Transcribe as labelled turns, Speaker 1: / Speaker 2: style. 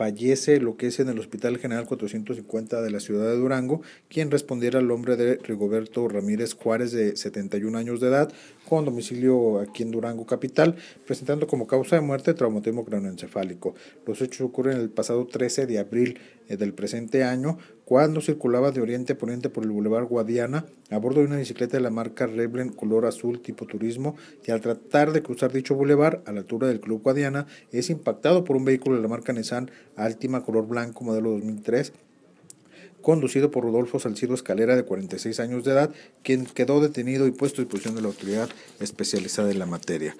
Speaker 1: fallece lo que es en el Hospital General 450 de la ciudad de Durango, quien respondiera al hombre de Rigoberto Ramírez Juárez de 71 años de edad, con domicilio aquí en Durango Capital, presentando como causa de muerte traumatismo cranoencefálico. Los hechos ocurren el pasado 13 de abril eh, del presente año, cuando circulaba de oriente a poniente por el Boulevard Guadiana a bordo de una bicicleta de la marca Reblen color azul tipo turismo y al tratar de cruzar dicho bulevar a la altura del Club Guadiana es impactado por un vehículo de la marca Nissan Altima color blanco modelo 2003 conducido por Rodolfo Salcido Escalera de 46 años de edad, quien quedó detenido y puesto a disposición de la autoridad especializada en la materia.